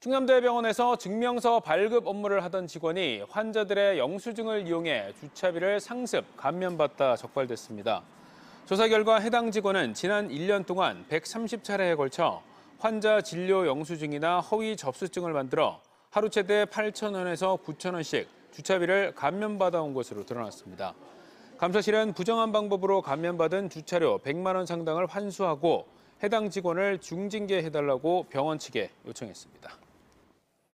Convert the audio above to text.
충남대병원에서 증명서 발급 업무를 하던 직원이 환자들의 영수증을 이용해 주차비를 상습 감면받다 적발됐습니다. 조사 결과 해당 직원은 지난 1년 동안 130차례에 걸쳐 환자 진료 영수증이나 허위 접수증을 만들어 하루 최대 8,000원에서 9,000원씩 주차비를 감면받아온 것으로 드러났습니다. 감사실은 부정한 방법으로 감면받은 주차료 100만 원 상당을 환수하고 해당 직원을 중징계해달라고 병원 측에 요청했습니다.